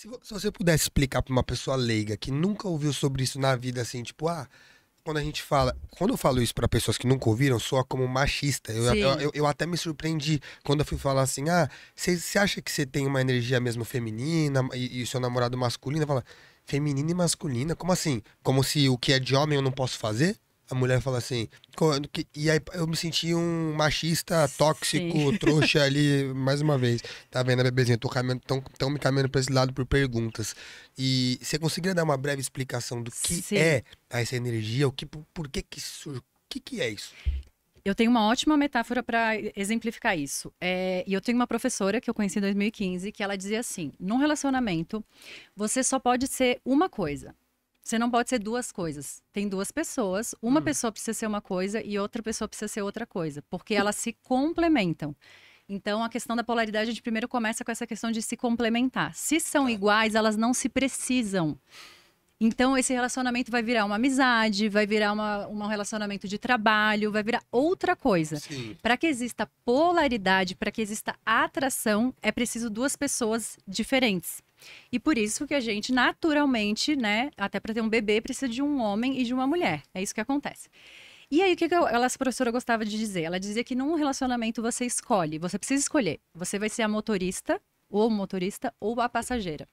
Se, você pudesse explicar para uma pessoa leiga que nunca ouviu sobre isso na vida, assim, tipo, ah, quando a gente fala. Quando eu falo isso para pessoas que nunca ouviram, soa como machista. Eu, eu, eu, eu, até me surpreendi quando eu fui falar assim, ah, você acha que você tem uma energia mesmo feminina e, e seu namorado masculino? Fala, feminina e masculina? Como assim? Como se o que é de homem eu não posso fazer? a mulher fala assim. E aí eu me senti um machista tóxico, Sim. trouxa ali, mais uma vez. Tá vendo, bebezinha? Tô caminhando, tão, tão me caminhando pra esse lado por perguntas. E você conseguiria dar uma breve explicação do que Sim. é essa energia? O que, por, por que que surge? O que, que é isso? Eu tenho uma ótima metáfora para exemplificar isso. É, e eu tenho uma professora que eu conheci em 2015 que ela dizia assim: num relacionamento, você só pode ser uma coisa. Você não pode ser duas coisas. Tem duas pessoas, uma hum. pessoa precisa ser uma coisa e outra pessoa precisa ser outra coisa, porque elas se complementam. Então, a questão da polaridade, a gente primeiro começa com essa questão de se complementar. Se são tá. iguais, elas não se precisam. Então, esse relacionamento vai virar uma amizade, vai virar uma, um relacionamento de trabalho, vai virar outra coisa. Para que exista polaridade, para que exista atração, é preciso duas pessoas diferentes. E por isso que a gente naturalmente, né, até para ter um bebê precisa de um homem e de uma mulher. É isso que acontece. E aí, o que, que ela, essa professora gostava de dizer? Ela dizia que num relacionamento você escolhe, você precisa escolher. Você vai ser a motorista, ou motorista, ou a passageira.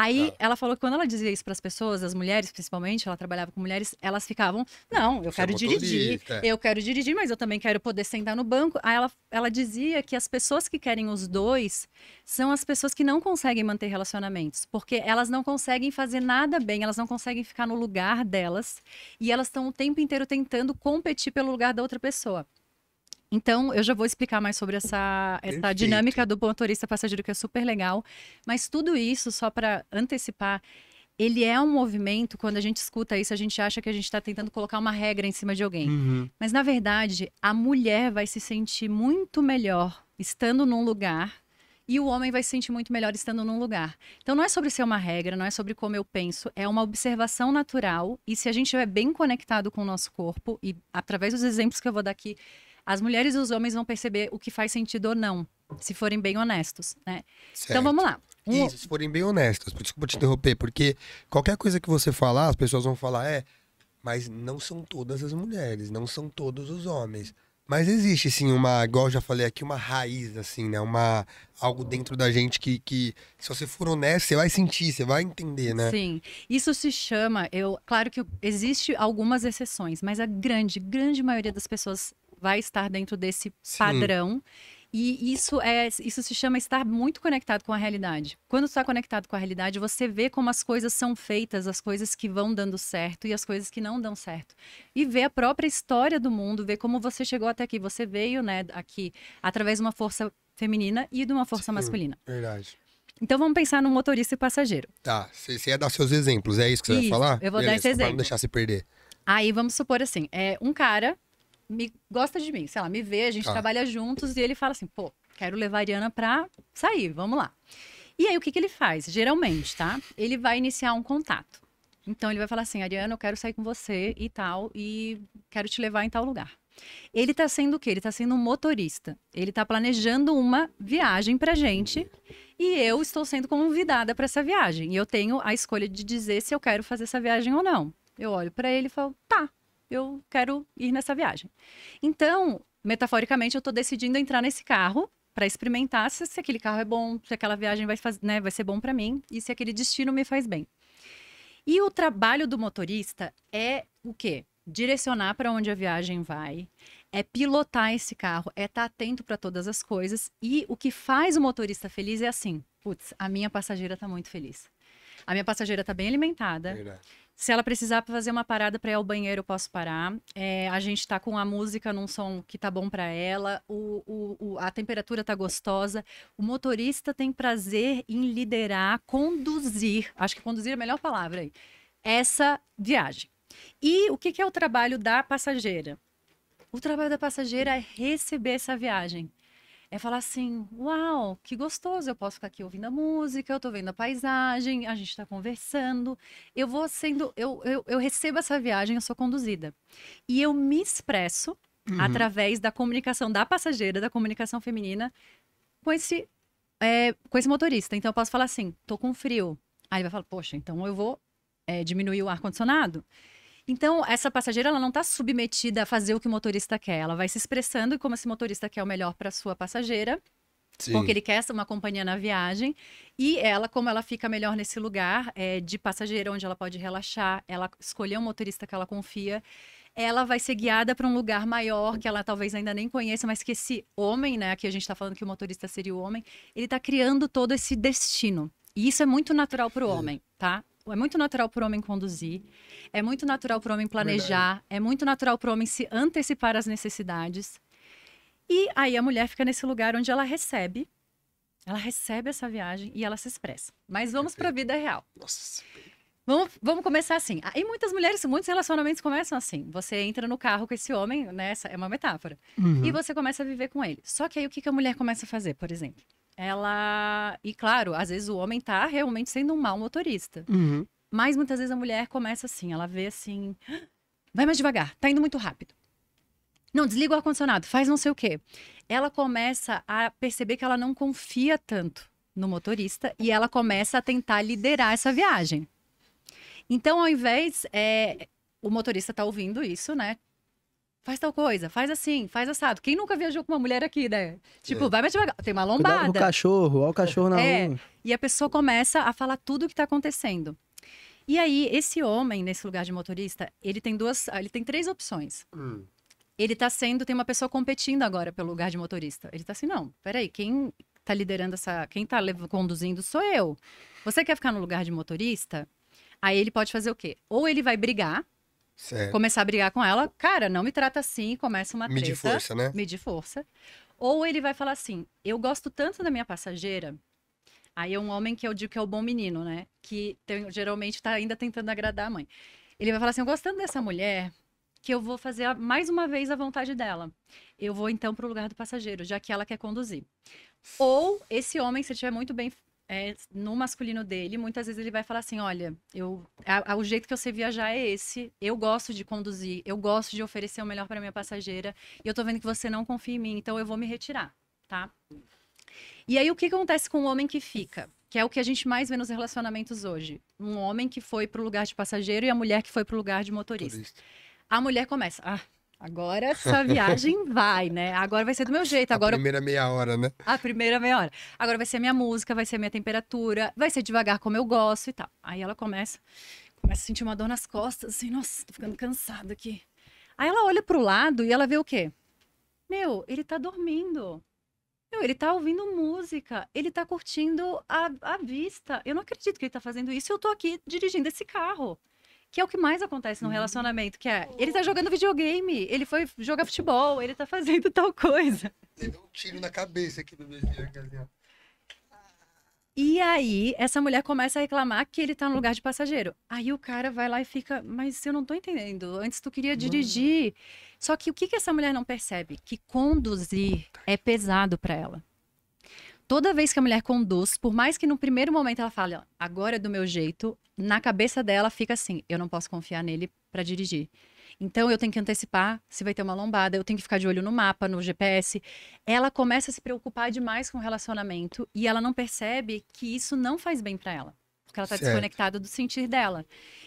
Aí tá. ela falou que quando ela dizia isso para as pessoas, as mulheres principalmente, ela trabalhava com mulheres, elas ficavam, não, eu Você quero é dirigir, eu quero dirigir, mas eu também quero poder sentar no banco. Aí ela, ela dizia que as pessoas que querem os dois são as pessoas que não conseguem manter relacionamentos, porque elas não conseguem fazer nada bem, elas não conseguem ficar no lugar delas e elas estão o tempo inteiro tentando competir pelo lugar da outra pessoa. Então, eu já vou explicar mais sobre essa, essa dinâmica do motorista passageiro, que é super legal. Mas tudo isso, só para antecipar, ele é um movimento, quando a gente escuta isso, a gente acha que a gente está tentando colocar uma regra em cima de alguém. Uhum. Mas, na verdade, a mulher vai se sentir muito melhor estando num lugar e o homem vai se sentir muito melhor estando num lugar. Então não é sobre ser uma regra, não é sobre como eu penso, é uma observação natural e se a gente estiver é bem conectado com o nosso corpo e através dos exemplos que eu vou dar aqui, as mulheres e os homens vão perceber o que faz sentido ou não, se forem bem honestos, né? Certo. Então vamos lá. Um... Isso, se forem bem honestos, desculpa te interromper, porque qualquer coisa que você falar, as pessoas vão falar, é, mas não são todas as mulheres, não são todos os homens. Mas existe, sim, uma, igual eu já falei aqui, uma raiz, assim, né? Uma, algo dentro da gente que, que, se você for honesto, você vai sentir, você vai entender, né? Sim. Isso se chama, eu, claro que existe algumas exceções, mas a grande, grande maioria das pessoas vai estar dentro desse Sim. padrão. E isso é, isso se chama estar muito conectado com a realidade. Quando está conectado com a realidade, você vê como as coisas são feitas, as coisas que vão dando certo e as coisas que não dão certo. E vê a própria história do mundo, vê como você chegou até aqui. Você veio, né, aqui através de uma força feminina e de uma força Sim, masculina. Verdade. Então vamos pensar no motorista e passageiro. Tá, você ia dar seus exemplos, é isso que você isso, vai falar? Eu vou Beleza, dar esse exemplo. Pra não deixar se perder. Aí vamos supor assim, é um cara me gosta de mim, sei lá, me vê, a gente ah. trabalha juntos e ele fala assim, pô, quero levar a Ariana pra sair, vamos lá. E aí o que, que ele faz? Geralmente, tá? Ele vai iniciar um contato. Então ele vai falar assim, Ariana, eu quero sair com você e tal, e quero te levar em tal lugar. Ele tá sendo o quê? Ele tá sendo um motorista. Ele tá planejando uma viagem pra gente e eu estou sendo convidada para essa viagem. E eu tenho a escolha de dizer se eu quero fazer essa viagem ou não. Eu olho para ele e falo, tá, eu quero ir nessa viagem. Então, metaforicamente, eu estou decidindo entrar nesse carro para experimentar se, se, aquele carro é bom, se aquela viagem vai, faz, né, vai ser bom para mim e se aquele destino me faz bem. E o trabalho do motorista é o quê? Direcionar para onde a viagem vai, é pilotar esse carro, é estar tá atento para todas as coisas. E o que faz o motorista feliz é assim: putz, a minha passageira está muito feliz. A minha passageira está bem alimentada. Verdade. Se ela precisar fazer uma parada para ir ao banheiro, eu posso parar. É, a gente está com a música num som que tá bom para ela, o, o, o, a temperatura tá gostosa. O motorista tem prazer em liderar, conduzir. Acho que conduzir é a melhor palavra aí. Essa viagem. E o que, que é o trabalho da passageira? O trabalho da passageira é receber essa viagem é falar assim: uau, que gostoso, eu posso ficar aqui ouvindo a música, eu estou vendo a paisagem, a gente está conversando. Eu vou sendo, eu, eu, eu, recebo essa viagem, eu sou conduzida. E eu me expresso uhum. através da comunicação da passageira, da comunicação feminina, com esse, é, com esse motorista. Então eu posso falar assim: estou com frio. Aí ele vai falar: poxa, então eu vou é, diminuir o ar-condicionado. Então, essa passageira ela não está submetida a fazer o que o motorista quer. Ela vai se expressando como esse motorista quer o melhor para sua passageira. Sim. Porque ele quer uma companhia na viagem. E ela, como ela fica melhor nesse lugar é, de passageira, onde ela pode relaxar, ela escolher um motorista que ela confia, ela vai ser guiada para um lugar maior que ela talvez ainda nem conheça, mas que esse homem, né? Aqui a gente está falando que o motorista seria o homem, ele está criando todo esse destino. E isso é muito natural para o é. homem, tá? é muito natural para o homem conduzir, é muito natural para o homem planejar, Verdade. é muito natural para o homem se antecipar às necessidades. E aí a mulher fica nesse lugar onde ela recebe, ela recebe essa viagem e ela se expressa. Mas vamos para a vida real. Nossa. Vamos, vamos começar assim. Ah, e muitas mulheres, muitos relacionamentos começam assim. Você entra no carro com esse homem, né? Essa é uma metáfora. Uhum. E você começa a viver com ele. Só que aí o que, que a mulher começa a fazer, por exemplo? ela. E claro, às vezes o homem tá realmente sendo um mau motorista. Uhum. Mas muitas vezes a mulher começa assim, ela vê assim. Ah, vai mais devagar, tá indo muito rápido. Não, desliga o ar-condicionado, faz não sei o quê. Ela começa a perceber que ela não confia tanto no motorista e ela começa a tentar liderar essa viagem. Então, ao invés. É, o motorista tá ouvindo isso, né? faz tal coisa, faz assim, faz assado. Quem nunca viajou com uma mulher aqui, né? Tipo, é. vai mais devagar. Tem uma lombada. o cachorro, olha o cachorro na é. Lomba. E a pessoa começa a falar tudo o que está acontecendo. E aí, esse homem, nesse lugar de motorista, ele tem duas. Ah, ele tem três opções. Hum. Ele está sendo, tem uma pessoa competindo agora pelo lugar de motorista. Ele está assim, não, peraí, quem está liderando essa. Quem está conduzindo sou eu. Você quer ficar no lugar de motorista? Aí ele pode fazer o quê? Ou ele vai brigar Certo. Começar a brigar com ela, cara, não me trata assim, começa uma treta. Medir força, né? Medir força. Ou ele vai falar assim: eu gosto tanto da minha passageira. Aí é um homem que eu digo que é o bom menino, né? Que tem, geralmente tá ainda tentando agradar a mãe. Ele vai falar assim: eu gosto tanto dessa mulher que eu vou fazer mais uma vez a vontade dela. Eu vou então para o lugar do passageiro, já que ela quer conduzir. Ou esse homem, se estiver muito bem é, no masculino dele, muitas vezes ele vai falar assim: olha, eu, a, a, o jeito que eu sei viajar é esse, eu gosto de conduzir, eu gosto de oferecer o melhor para minha passageira, e eu tô vendo que você não confia em mim, então eu vou me retirar, tá? E aí o que acontece com o homem que fica? Que é o que a gente mais vê nos relacionamentos hoje. Um homem que foi pro lugar de passageiro e a mulher que foi pro lugar de motorista. A mulher começa, ah, Agora essa viagem vai, né? Agora vai ser do meu jeito. Agora... A primeira meia hora, né? A primeira meia hora. Agora vai ser minha música, vai ser minha temperatura, vai ser devagar como eu gosto e tal. Aí ela começa, começa a sentir uma dor nas costas, assim, nossa, tô ficando cansada aqui. Aí ela olha pro lado e ela vê o quê? Meu, ele tá dormindo. Meu, ele tá ouvindo música, ele tá curtindo a, a vista. Eu não acredito que ele tá fazendo isso eu tô aqui dirigindo esse carro que é o que mais acontece no uhum. relacionamento, que é, ele tá uhum. jogando videogame, ele foi jogar futebol, ele tá fazendo tal coisa. Teve um tiro na cabeça aqui do e aí, essa mulher começa a reclamar que ele tá no lugar de passageiro. Aí o cara vai lá e fica, mas eu não tô entendendo. Antes tu queria dirigir. Só que o que, que essa mulher não percebe? Que conduzir é pesado para ela toda vez que a mulher conduz, por mais que no primeiro momento ela fale, agora é do meu jeito, na cabeça dela fica assim, eu não posso confiar nele para dirigir. Então eu tenho que antecipar se vai ter uma lombada, eu tenho que ficar de olho no mapa, no GPS. Ela começa a se preocupar demais com o relacionamento e ela não percebe que isso não faz bem para ela, porque ela está desconectada do sentir dela.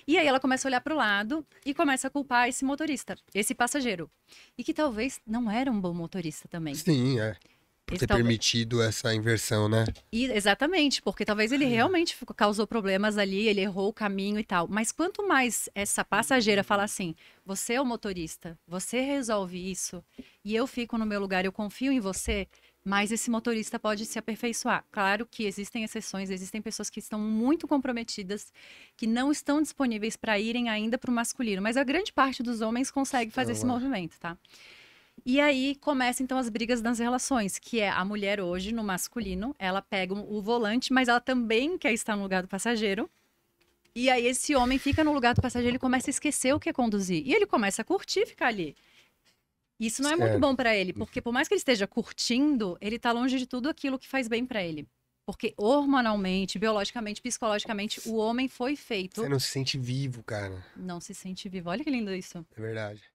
E aí ela começa a olhar para o lado e começa a culpar esse motorista, esse passageiro, e que talvez não era um bom motorista também. Sim, é. Por ter talvez... permitido essa inversão, né? E, exatamente, porque talvez ele ah. realmente causou problemas ali, ele errou o caminho e tal. Mas quanto mais essa passageira fala assim, você é o motorista, você resolve isso, e eu fico no meu lugar, eu confio em você, mas esse motorista pode se aperfeiçoar. Claro que existem exceções, existem pessoas que estão muito comprometidas, que não estão disponíveis para irem ainda para o masculino, mas a grande parte dos homens consegue fazer esse é. movimento, tá? E aí começam então as brigas nas relações, que é a mulher hoje, no masculino, ela pega o volante, mas ela também quer estar no lugar do passageiro. E aí esse homem fica no lugar do passageiro, ele começa a esquecer o que é conduzir. E ele começa a curtir ficar ali. Isso não é muito é. bom para ele, porque por mais que ele esteja curtindo, ele tá longe de tudo aquilo que faz bem para ele. Porque hormonalmente, biologicamente, psicologicamente, o homem foi feito. Você não se sente vivo, cara. Não se sente vivo. Olha que lindo isso. É verdade.